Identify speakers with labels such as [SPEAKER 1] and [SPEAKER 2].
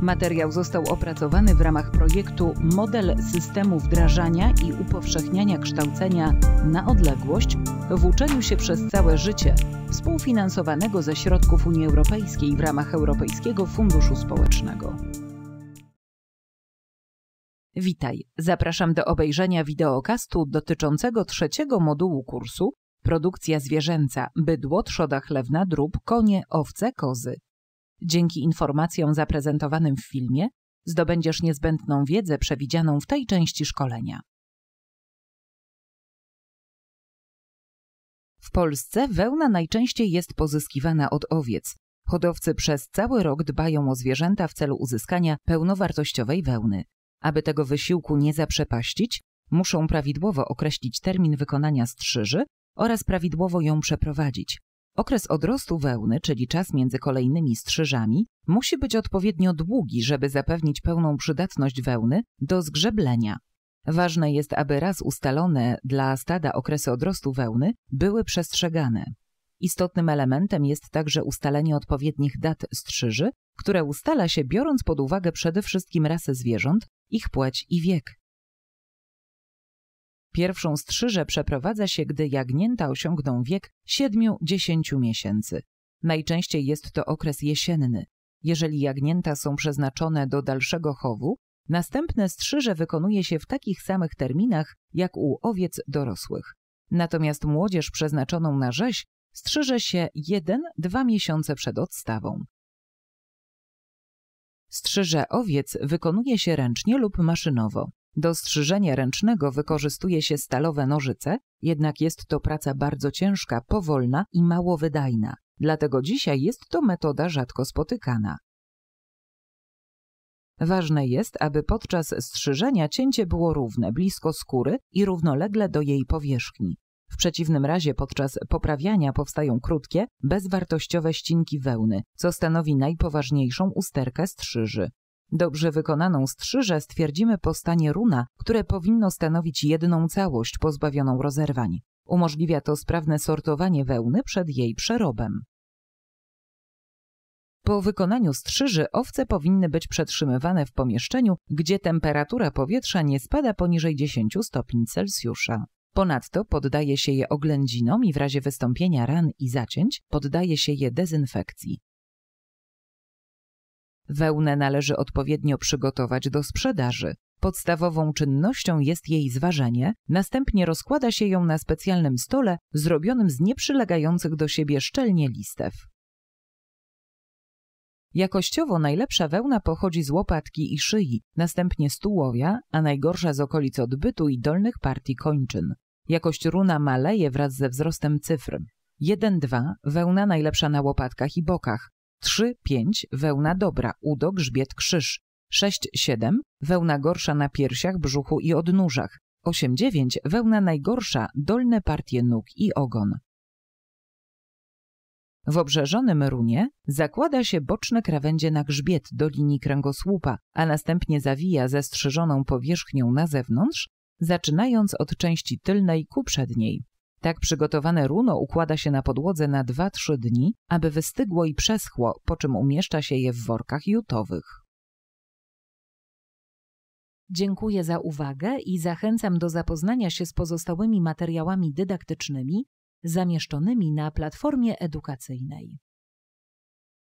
[SPEAKER 1] Materiał został opracowany w ramach projektu Model systemu wdrażania i upowszechniania kształcenia na odległość w uczeniu się przez całe życie, współfinansowanego ze środków Unii Europejskiej w ramach Europejskiego Funduszu Społecznego. Witaj, zapraszam do obejrzenia wideokastu dotyczącego trzeciego modułu kursu Produkcja zwierzęca – bydło, trzoda chlewna, drób, konie, owce, kozy – Dzięki informacjom zaprezentowanym w filmie zdobędziesz niezbędną wiedzę przewidzianą w tej części szkolenia. W Polsce wełna najczęściej jest pozyskiwana od owiec. Hodowcy przez cały rok dbają o zwierzęta w celu uzyskania pełnowartościowej wełny. Aby tego wysiłku nie zaprzepaścić, muszą prawidłowo określić termin wykonania strzyży oraz prawidłowo ją przeprowadzić. Okres odrostu wełny, czyli czas między kolejnymi strzyżami, musi być odpowiednio długi, żeby zapewnić pełną przydatność wełny do zgrzeblenia. Ważne jest, aby raz ustalone dla stada okresy odrostu wełny były przestrzegane. Istotnym elementem jest także ustalenie odpowiednich dat strzyży, które ustala się biorąc pod uwagę przede wszystkim rasę zwierząt, ich płeć i wiek. Pierwszą strzyżę przeprowadza się, gdy jagnięta osiągną wiek 7-10 miesięcy. Najczęściej jest to okres jesienny. Jeżeli jagnięta są przeznaczone do dalszego chowu, następne strzyże wykonuje się w takich samych terminach jak u owiec dorosłych. Natomiast młodzież przeznaczoną na rzeź strzyże się 1-2 miesiące przed odstawą. Strzyże owiec wykonuje się ręcznie lub maszynowo. Do strzyżenia ręcznego wykorzystuje się stalowe nożyce, jednak jest to praca bardzo ciężka, powolna i mało wydajna. Dlatego dzisiaj jest to metoda rzadko spotykana. Ważne jest, aby podczas strzyżenia cięcie było równe, blisko skóry i równolegle do jej powierzchni. W przeciwnym razie podczas poprawiania powstają krótkie, bezwartościowe ścinki wełny, co stanowi najpoważniejszą usterkę strzyży. Dobrze wykonaną strzyżę stwierdzimy po stanie runa, które powinno stanowić jedną całość pozbawioną rozerwań. Umożliwia to sprawne sortowanie wełny przed jej przerobem. Po wykonaniu strzyży owce powinny być przetrzymywane w pomieszczeniu, gdzie temperatura powietrza nie spada poniżej 10 stopni Celsjusza. Ponadto poddaje się je oględzinom i w razie wystąpienia ran i zacięć poddaje się je dezynfekcji. Wełnę należy odpowiednio przygotować do sprzedaży. Podstawową czynnością jest jej zważenie, następnie rozkłada się ją na specjalnym stole zrobionym z nieprzylegających do siebie szczelnie listew. Jakościowo najlepsza wełna pochodzi z łopatki i szyi, następnie z tułowia, a najgorsza z okolic odbytu i dolnych partii kończyn. Jakość runa maleje wraz ze wzrostem cyfr. 1-2 wełna najlepsza na łopatkach i bokach, 3-5 wełna dobra, udo, grzbiet, krzyż. 6-7 wełna gorsza na piersiach, brzuchu i odnóżach. 8-9 wełna najgorsza, dolne partie nóg i ogon. W obrzeżonym runie zakłada się boczne krawędzie na grzbiet do linii kręgosłupa, a następnie zawija ze strzyżoną powierzchnią na zewnątrz, zaczynając od części tylnej ku przedniej. Tak przygotowane runo układa się na podłodze na 2-3 dni, aby wystygło i przeschło, po czym umieszcza się je w workach jutowych. Dziękuję za uwagę i zachęcam do zapoznania się z pozostałymi materiałami dydaktycznymi zamieszczonymi na platformie edukacyjnej.